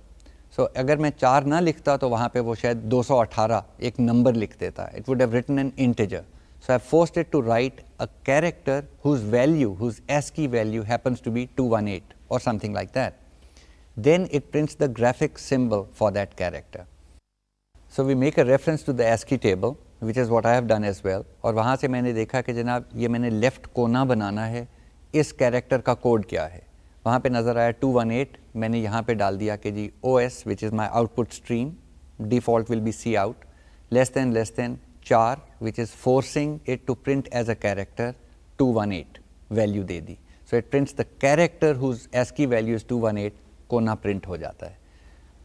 S1: सो so, अगर मैं चार ना लिखता तो वहाँ पे वो शायद 218 एक नंबर लिख देता it would have written an integer so I force it to write a character whose value whose ASCII value happens to be two और something like that then it prints the graphic symbol for that character we make a reference to the ASCII table which is what I have done as well और वहाँ से मैंने देखा कि जनाब ये मैंने लेफ़्ट कोना बनाना है इस कैरेक्टर का कोड क्या है वहाँ पे नज़र आया 218 मैंने यहाँ पे डाल दिया कि G O S which is my output stream default will be C out less than less than char which is forcing it to print as a character 218 value दे दी so it prints the character whose ASCII value is 218 कोना print हो जाता है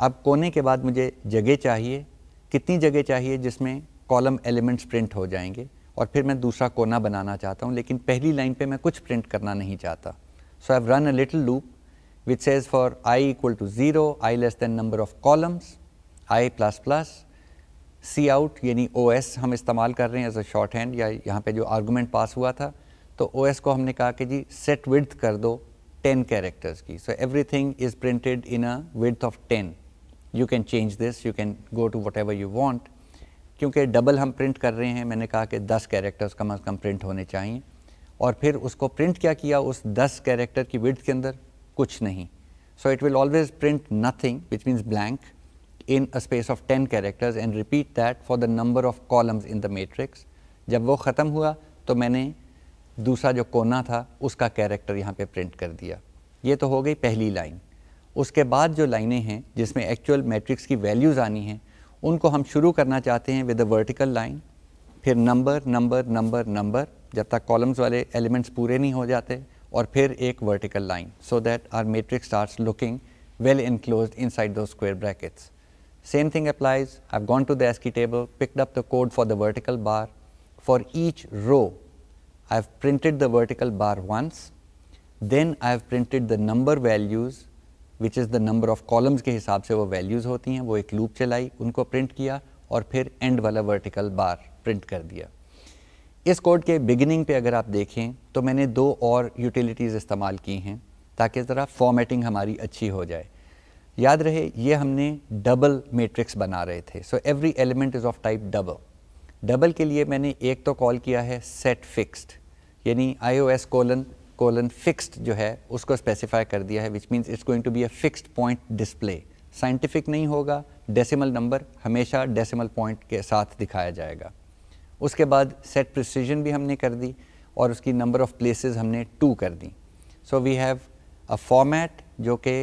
S1: अब कोने के बाद मुझे जगह चाहिए कितनी जगह चाहिए जिसमें कॉलम एलिमेंट्स प्रिंट हो जाएंगे और फिर मैं दूसरा कोना बनाना चाहता हूँ लेकिन पहली लाइन पे मैं कुछ प्रिंट करना नहीं चाहता so I run a little loop which says for I equal to zero I less than number of columns I plus plus C out यानी ओ एस हम इस्तेमाल कर रहे हैं एज अ शॉर्ट हैंड या यहाँ पे जो आर्गूमेंट पास हुआ था तो ओ एस को हमने कहा कि जी सेट विड्थ कर दो टेन कैरेक्टर्स की so everything is printed in a width of ten you can change this you can go to whatever you want क्योंकि डबल हम प्रिंट कर रहे हैं मैंने कहा कि दस कैरेक्टर्स कम अज़ कम प्रिंट होने चाहिए और फिर उसको प्रिंट क्या किया उस दस कैरेक्टर की विड्थ के अंदर कुछ नहीं so it will always print nothing which means blank in a space of ten characters and repeat that for the number of columns in the matrix जब वो ख़त्म हुआ तो मैंने दूसरा जो कोना था उसका कैरेक्टर यहाँ पे प्रिंट कर दिया ये तो हो गई पहली लाइन उसके बाद जो लाइनें हैं जिसमें एक्चुअल मैट्रिक्स की वैल्यूज़ आनी हैं उनको हम शुरू करना चाहते हैं विद अ वर्टिकल लाइन फिर नंबर नंबर नंबर नंबर जब तक कॉलम्स वाले एलिमेंट्स पूरे नहीं हो जाते और फिर एक vertical line so that our matrix start looking well enclose inside दो square brackets same thing applies I've gone to the ASCII table picked up the code for the vertical bar for each row I have printed the vertical bar once then I have printed the number values which is the number of columns के हिसाब से वो values होती हैं वो एक loop चलाई उनको प्रिंट किया और फिर एंड वाला वर्टिकल बार प्रिंट कर दिया इस कोड के बिगिनिंग पे अगर आप देखें तो मैंने दो और यूटिलिटीज़ इस्तेमाल की हैं ताकि ज़रा फॉर्मेटिंग हमारी अच्छी हो जाए याद रहे ये हमने डबल मेट्रिक्स बना रहे थे so every element is of type double double के लिए मैंने एक तो कॉल किया है सेट फिक्स्ड यानी I O S colon colon fixed जो है उसको स्पेसिफाई कर दिया है which means it's going to be a fixed point display scientific नहीं होगा डेसिमल नंबर हमेशा डेसिमल पॉइंट के साथ दिखाया जाएगा उसके बाद सेट प्रिसीजन भी हमने कर दी और उसकी नंबर ऑफ प्लेसेस हमने टू कर दी so we have a format जो कि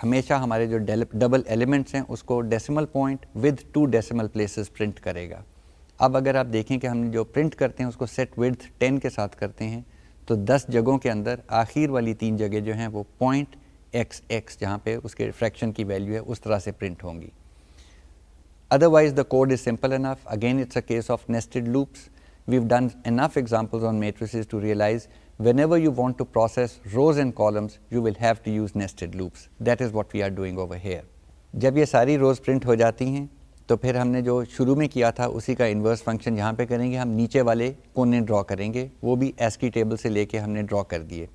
S1: हमेशा हमारे जो डबल एलिमेंट्स हैं उसको decimal point with two decimal places print करेगा अब अगर आप देखें कि हम जो प्रिंट करते हैं उसको सेट विद टेन के साथ करते हैं तो दस जगहों के अंदर आखिर वाली तीन जगह जो हैं वो पॉइंट एक्स एक्स जहाँ पे उसके फ्रैक्शन की वैल्यू है उस तरह से प्रिंट होंगी otherwise the code is simple enough again it's a case of nested loops we done enough examples on matrices to realize whenever you want to process rows and columns you will have to use nested loops that is what we are doing over here जब ये सारी रोज print हो जाती हैं तो फिर हमने जो शुरू में किया था उसी का इन्वर्स फंक्शन यहाँ पे करेंगे हम नीचे वाले कोने ड्रॉ करेंगे वो भी एस की टेबल से लेके हमने ड्रॉ कर दिए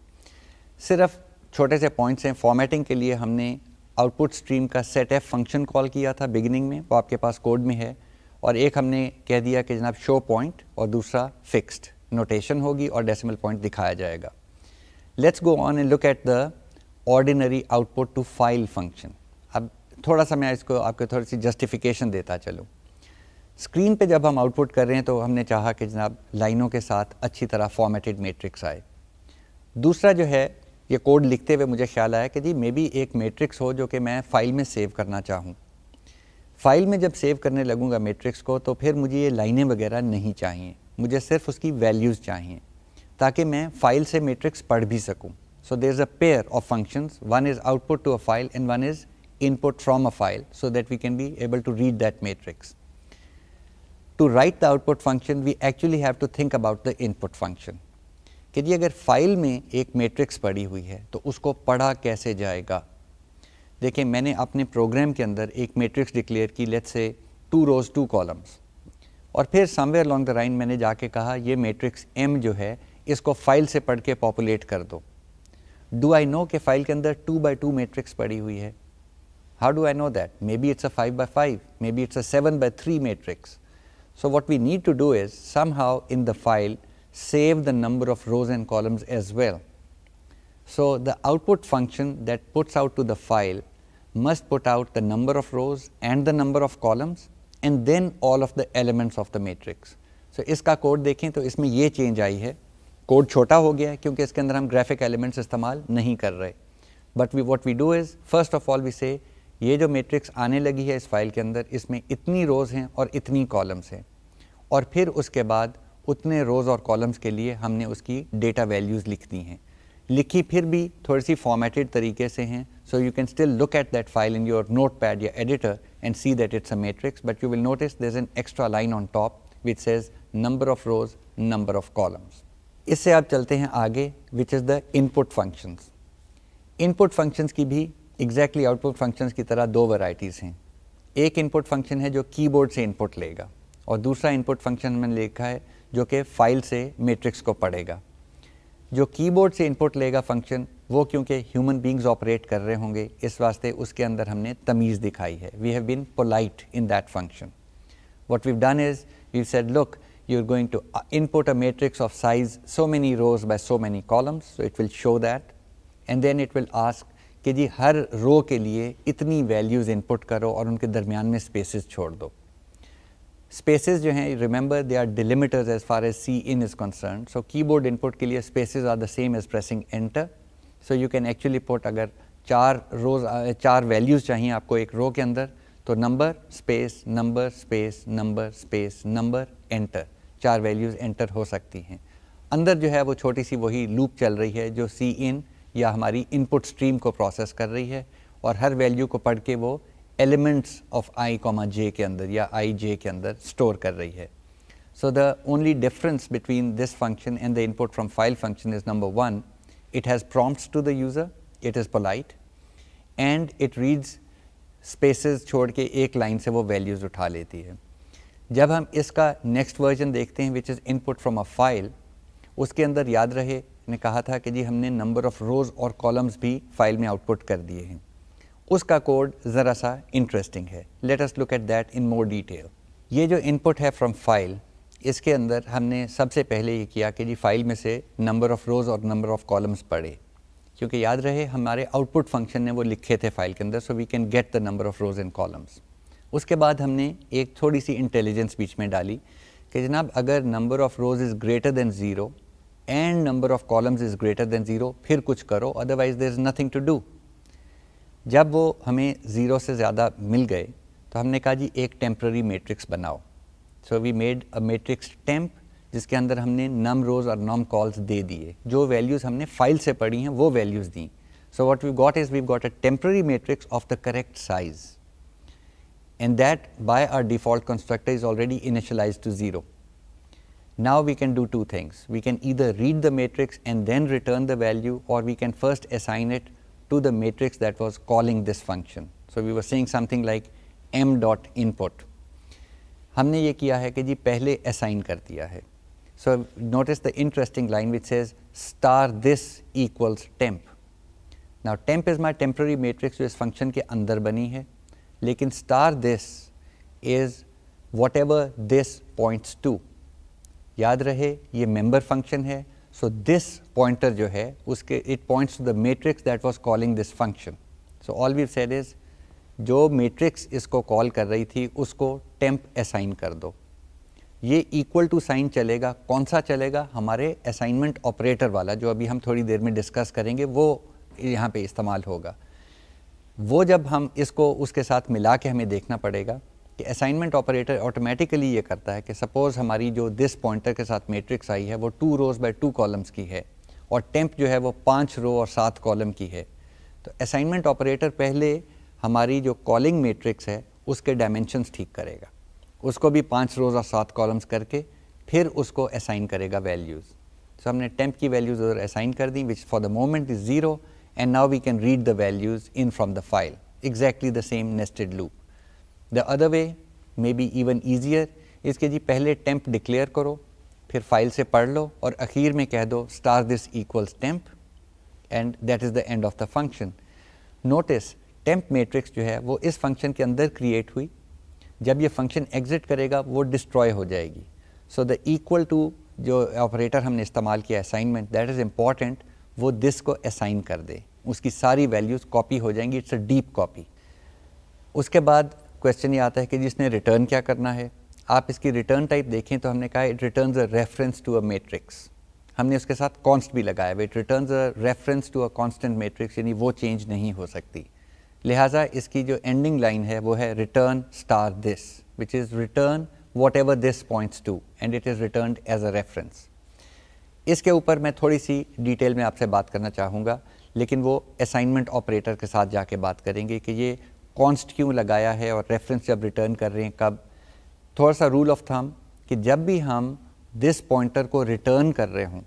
S1: सिर्फ छोटे से पॉइंट्स हैं फॉर्मेटिंग के लिए हमने आउटपुट स्ट्रीम का सेट एफ फंक्शन कॉल किया था बिगिनिंग में वो आपके पास कोड में है और एक हमने कह दिया कि जनाब शो पॉइंट और दूसरा फिक्स्ड नोटेशन होगी और डेसिमल पॉइंट दिखाया जाएगा let's go on and look at the ordinary output to file function थोड़ा सा मैं इसको आपके थोड़ी सी जस्टिफिकेशन देता चलूँ स्क्रीन पे जब हम आउटपुट कर रहे हैं तो हमने चाहा कि जनाब लाइनों के साथ अच्छी तरह फॉर्मेटेड मैट्रिक्स आए दूसरा जो है ये कोड लिखते हुए मुझे ख्याल आया कि जी मे बी एक मैट्रिक्स हो जो कि मैं फ़ाइल में सेव करना चाहूँ फ़ाइल में जब सेव करने लगूँगा मैट्रिक्स को तो फिर मुझे ये लाइनें वगैरह नहीं चाहिए मुझे सिर्फ उसकी वैल्यूज़ चाहिए ताकि मैं फ़ाइल से मेट्रिक्स पढ़ भी सकूँ there is a pair of function one is output to a file and one is input from a file so that we can be able to read that matrix. To write the output function, we actually have to think about the input function. कि जी अगर file में एक matrix पड़ी हुई है तो उसको पढ़ा कैसे जाएगा देखिए मैंने अपने प्रोग्राम के अंदर एक मैट्रिक्स डिक्लेयर की let's say two rows two columns और फिर समवेयर लॉन्ग द लाइन मैंने जाके कहा ये मैट्रिक्स एम जो है इसको फाइल से पढ़ के पॉपुलेट कर दो डू आई नो कि फाइल के अंदर टू बाई टू मैट्रिक्स पड़ी हुई है How do I know that? Maybe it's a 5 by 5, maybe it's a 7 by 3 matrix. So what we need to do is somehow in the file save the number of rows and columns as well. So the output function that puts out to the file must put out the number of rows and the number of columns and then all of the elements of the matrix. So इसका code देखें तो इसमें ये change आई है Code छोटा हो गया है क्योंकि इसके अंदर हम ग्राफिक एलिमेंट्स इस्तेमाल नहीं कर रहे but what we do is first of all we say ये जो मैट्रिक्स आने लगी है इस फाइल के अंदर इसमें इतनी रोज़ हैं और इतनी कॉलम्स हैं और फिर उसके बाद उतने रोज़ और कॉलम्स के लिए हमने उसकी डेटा वैल्यूज़ लिख दी हैं लिखी फिर भी थोड़ी सी फॉर्मेटेड तरीके से हैं so you can still look at that file in your notepad या editor and see that it's a matrix but you will notice this an extra line on top which says number of rows number of columns इससे आप चलते हैं आगे which is the input functions input functions की भी exactly output functions की तरह दो वैरायटीज़ हैं एक इनपुट फंक्शन है जो कीबोर्ड से इनपुट लेगा और दूसरा इनपुट फंक्शन मैंने लिखा है जो कि फाइल से मेट्रिक्स को पढ़ेगा जो कीबोर्ड से इनपुट लेगा फंक्शन वो क्योंकि ह्यूमन बींग्स ऑपरेट कर रहे होंगे इस वास्ते उसके अंदर हमने तमीज़ दिखाई है we have been polite in that function what we done is we said look you are going to input a matrix of size so many rows by so many columns so it will show that and then it will ask कि जी हर रो के लिए इतनी values input करो और उनके दरमियान में स्पेसेस छोड़ दो स्पेसेस जो हैं remember they are delimiters as far as C in is concerned so keyboard input के लिए spaces are the same as pressing enter so you can actually put अगर चार रोज चार वैल्यूज़ चाहिए आपको एक रो के अंदर तो number space number space number space number enter चार वैल्यूज़ एंटर हो सकती हैं अंदर जो है वो छोटी सी वही लूप चल रही है जो सी इन या हमारी इनपुट स्ट्रीम को प्रोसेस कर रही है और हर वैल्यू को पढ़ के वो elements of I comma J के अंदर या आई जे के अंदर स्टोर कर रही है so the only difference between this function and the input from file function is number one it has prompts to the user it is polite and it reads spaces छोड़ के एक लाइन से वो values उठा लेती है जब हम इसका नेक्स्ट वर्जन देखते हैं which is input from a file उसके अंदर याद रहे ने कहा था कि जी हमने नंबर ऑफ़ रोज़ और कॉलम्स भी फाइल में आउटपुट कर दिए हैं उसका कोड ज़रा सा इंटरेस्टिंग है let us look at that in more detail ये जो इनपुट है फ्रॉम फाइल इसके अंदर हमने सबसे पहले ये किया कि जी फाइल में से नंबर ऑफ़ रोज़ और नंबर ऑफ़ कॉलम्स पढ़े क्योंकि याद रहे हमारे आउटपुट फंक्शन ने वो लिखे थे फाइल के अंदर so we can get the number of rows and columns उसके बाद हमने एक थोड़ी सी इंटेलिजेंस बीच में डाली कि जनाब अगर number of rows is greater than zero and number of columns is greater than 0, phir kuch karo, otherwise there is nothing to do. Jab wo hume 0 se zyada mil gaye, to humne kaha temporary matrix banao. So we made a matrix temp, which jiske andar humne num rows or num calls de diye. Jo values humne file se padhi hain, wo values di. So what we got is we've got a temporary matrix of the correct size. And that by our default constructor is already initialized to 0. Now we can do two things. We can either read the matrix and then return the value or we can first assign it to the matrix that was calling this function. So we were saying something like m dot input. We have done this assigned So notice the interesting line which says star this equals temp. Now temp is my temporary matrix which is function ke andar bani hai. Lekin star this is whatever this points to. याद रहे ये member function है so this pointer जो है उसके it points to the matrix that was calling this function so all we said is जो matrix इसको call कर रही थी उसको टेम्प असाइन कर दो ये इक्वल टू साइन चलेगा कौन सा चलेगा हमारे असाइनमेंट ऑपरेटर वाला जो अभी हम थोड़ी देर में डिस्कस करेंगे वो यहाँ पे इस्तेमाल होगा वो जब हम इसको उसके साथ मिला के हमें देखना पड़ेगा कि असाइनमेंट ऑपरेटर ऑटोमेटिकली ये करता है कि सपोज़ हमारी जो दिस पॉइंटर के साथ मेट्रिक्स आई है वो two rows by two columns की है और टेम्प जो है वो पाँच रो और सात कॉलम की है तो असाइनमेंट ऑपरेटर पहले हमारी जो कॉलिंग मेट्रिक्स है उसके डायमेंशनस ठीक करेगा उसको भी पाँच रोज़ और सात कॉलम्स करके फिर उसको असाइन करेगा वैल्यूज़ सो तो हमने टेम्प की वैल्यूज़ उधर असाइन कर दी which for the moment is zero and now we can read the values in from the file exactly the same nested loop the other way may be even easier इसके जी पहले temp declare करो फिर file से पढ़ लो और अखीर में कह दो star this equals temp and that is the end of the function notice temp matrix जो है वो इस फंक्शन के अंदर क्रिएट हुई जब ये फंक्शन एग्जिट करेगा वो डिस्ट्रॉय हो जाएगी सो द इक्वल टू जो ऑपरेटर हमने इस्तेमाल किया असाइनमेंट दैट इज़ इम्पॉर्टेंट वो दिस को असाइन कर दे उसकी सारी वैल्यूज़ कॉपी हो जाएंगी इट्स अ डीप कॉपी उसके बाद क्वेश्चन ये आता है कि जिसने रिटर्न क्या करना है आप इसकी रिटर्न टाइप देखें तो हमने कहा it return a reference to a matrix हमने उसके साथ कॉन्स्ट भी लगाया it return a reference to a constant matrix यानी वो चेंज नहीं हो सकती लिहाजा इसकी जो एंडिंग लाइन है वो है return star this which is return whatever this points to and it is return as a reference इसके ऊपर मैं थोड़ी सी डिटेल में आपसे बात करना चाहूँगा लेकिन वो असाइनमेंट ऑपरेटर के साथ जाके बात करेंगे कि ये कॉन्स्ट क्यों लगाया है और रेफरेंस जब रिटर्न कर रहे हैं कब थोड़ा सा रूल ऑफ थम कि जब भी हम दिस पॉइंटर को रिटर्न कर रहे हों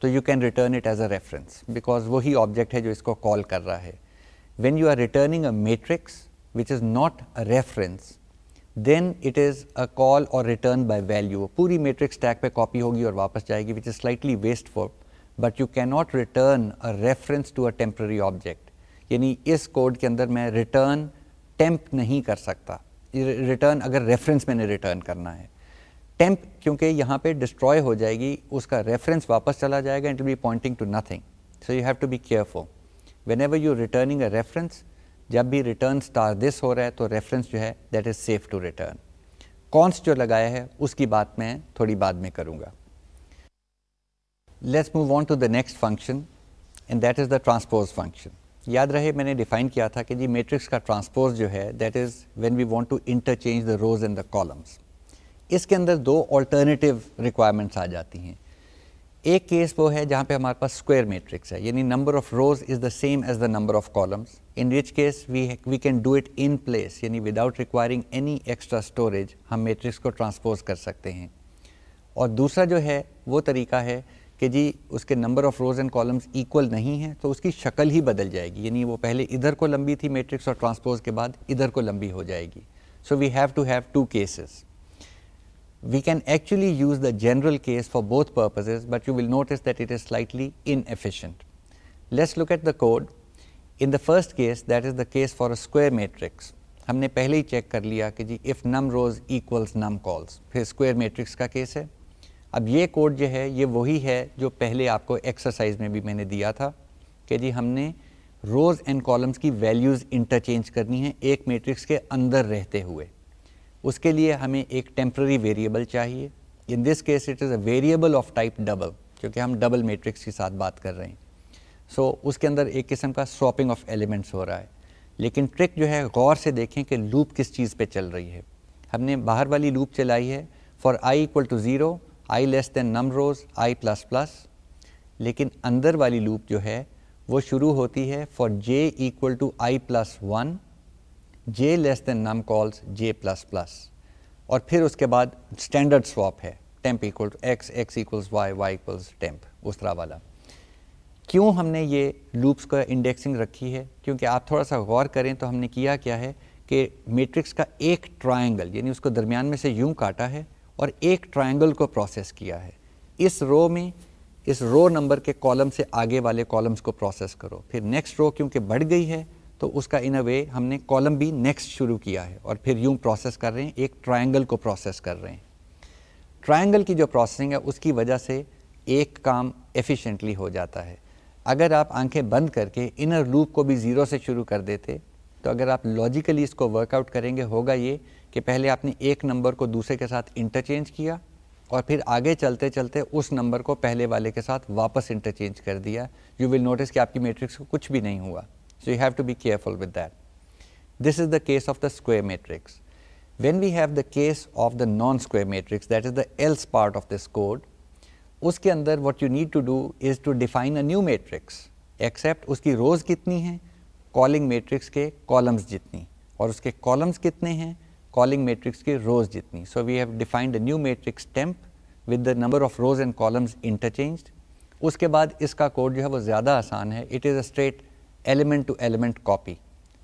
S1: तो you can return it as a reference because वही ऑब्जेक्ट है जो इसको कॉल कर रहा है when you are returning a matrix which is not a reference then it is a call और रिटर्न बाय वैल्यू पूरी मेट्रिक्स टैग पे कॉपी होगी और वापस जाएगी which is slightly wasteful but you can not return a reference to a temporary object यानी इस code के अंदर मैं रिटर्न टेम्प नहीं कर सकता रिटर्न अगर रेफरेंस मैंने रिटर्न करना है टेम्प क्योंकि यहाँ पे डिस्ट्रॉय हो जाएगी उसका रेफरेंस वापस चला जाएगा it be pointing to nothing so you have to be careful whenever you returning a reference जब भी रिटर्न स्टार दिस हो रहा है तो रेफरेंस जो है that is safe to return const जो लगाया है उसकी बात मैं थोड़ी बाद में करूँगा let's move on to the next function and that is the transpose function याद रहे मैंने डिफाइन किया था कि जी मैट्रिक्स का ट्रांसपोज जो है that is when we want to interchange the rows and the columns इसके अंदर दो ऑल्टरनेटिव रिक्वायरमेंट्स आ जाती हैं एक केस वो है जहाँ पे हमारे पास स्क्वायर मैट्रिक्स है यानी number of rows is the same as the number of columns in which case we we can do it in place यानी without requiring any extra storage हम मेट्रिक्स को ट्रांसपोज कर सकते हैं और दूसरा जो है वो तरीका है कि जी उसके number of rows and columns equal नहीं है तो उसकी शक्ल ही बदल जाएगी यानी वो पहले इधर को लंबी थी मैट्रिक्स और ट्रांसपोज के बाद इधर को लंबी हो जाएगी so we have to have two cases we can actually use the general case for both purposes but you will notice that it is slightly inefficient let's look at the code in the first case that is the case for a square matrix हमने पहले ही check कर लिया कि जी if num rows equals num cols फिर square matrix का case है अब ये कोड जो है ये वही है जो पहले आपको एक्सरसाइज में भी मैंने दिया था कि जी हमने रोज़ एंड कॉलम्स की वैल्यूज़ इंटरचेंज करनी है एक मैट्रिक्स के अंदर रहते हुए उसके लिए हमें एक टेम्प्ररी वेरिएबल चाहिए in this case it is a variable of type double क्योंकि हम डबल मैट्रिक्स के साथ बात कर रहे हैं सो so, उसके अंदर एक किस्म का स्वॉपिंग ऑफ एलिमेंट्स हो रहा है लेकिन ट्रिक जो है गौर से देखें कि लूप किस चीज़ पे चल रही है हमने बाहर वाली लूप चलाई है for I equal to zero I less than num rows I plus plus लेकिन अंदर वाली लूप जो है वो शुरू होती है for J equal to I plus one J less than num cols J plus plus और फिर उसके बाद स्टैंडर्ड स्वॉप है temp equal to X X equals Y y equals temp उस तरह वाला क्यों हमने ये लूप्स का इंडेक्सिंग रखी है क्योंकि आप थोड़ा सा गौर करें तो हमने किया क्या है कि मैट्रिक्स का एक ट्रायंगल यानी उसको दरमियान में से यूं काटा है और एक ट्रायंगल को प्रोसेस किया है इस रो में इस रो नंबर के कॉलम से आगे वाले कॉलम्स को प्रोसेस करो फिर नेक्स्ट रो क्योंकि बढ़ गई है तो उसका इन अ वे हमने कॉलम भी नेक्स्ट शुरू किया है और फिर यूँ प्रोसेस कर रहे हैं एक ट्राइंगल को प्रोसेस कर रहे हैं ट्राइंगल की जो प्रोसेसिंग है उसकी वजह से एक काम एफ़िशेंटली हो जाता है अगर आप आंखें बंद करके इनर लूप को भी ज़ीरो से शुरू कर देते तो अगर आप लॉजिकली इसको वर्कआउट करेंगे होगा ये कि पहले आपने एक नंबर को दूसरे के साथ इंटरचेंज किया और फिर आगे चलते चलते उस नंबर को पहले वाले के साथ वापस इंटरचेंज कर दिया यू विल नोटिस कि आपकी मैट्रिक्स को कुछ भी नहीं हुआ so you have to be careful with that this is the case of the square matrix when we have the case of the non square matrix that is the else part of this code उसके अंदर what you need to do is to define a new matrix except उसकी rows कितनी हैं calling matrix के columns जितनी और उसके columns कितने हैं कॉलिंग मेट्रिक्स की रोज जितनी so we have defined new matrix temp with the number of rows and columns interchange उसके बाद इसका कोड जो है वो ज़्यादा आसान है it is a straight element to element copy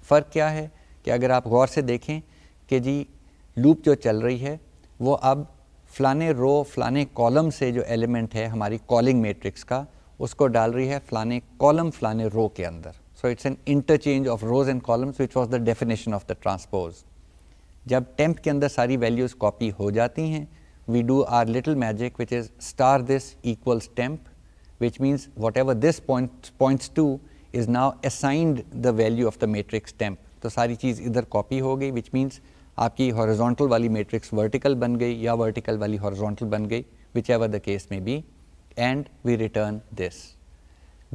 S1: फ़र्क क्या है कि अगर आप गौर से देखें कि जी लूप जो चल रही है वो अब फलाने रो फलाने कॉलम से जो एलिमेंट है हमारी कॉलिंग मेट्रिक्स का उसको डाल रही है फलाने कॉलम फलाने रो के अंदर so it's an interchange of rows and columns which was the definition of the transposed जब टेम्प के अंदर सारी वैल्यूज़ कॉपी हो जाती हैं we do our little magic which is star this equals temp which means whatever this points to is now assigned the value of the matrix temp तो सारी चीज़ इधर कॉपी हो गई विच मीन्स आपकी हॉरिजोंटल वाली matrix vertical बन गई या वर्टिकल वाली हॉरिजोंटल बन गई whichever the case may be and we return this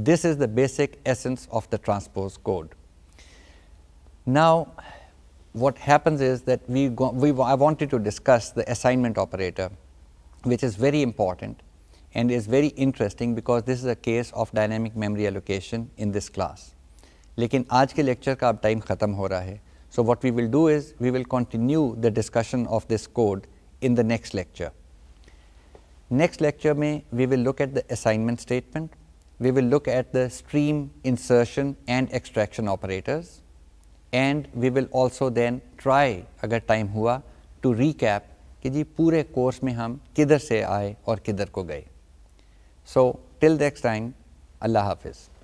S1: this is the basic essence of the transpose code now what happens is that we, I wanted to discuss the assignment operator, which is very important and is very interesting because this is a case of dynamic memory allocation in this class. Lekin aaj ke lecture ka ab time khatam ho raha hai. So what we will do is, we will continue the discussion of this code in the next lecture. Next lecture mein, we will look at the assignment statement. We will look at the stream insertion and extraction operators. And we will also then try अगर time हुआ to recap कि जी पूरे course में हम किधर से आए और किधर को गए सो टिल नेक्स्ट टाइम अल्लाह हाफिज़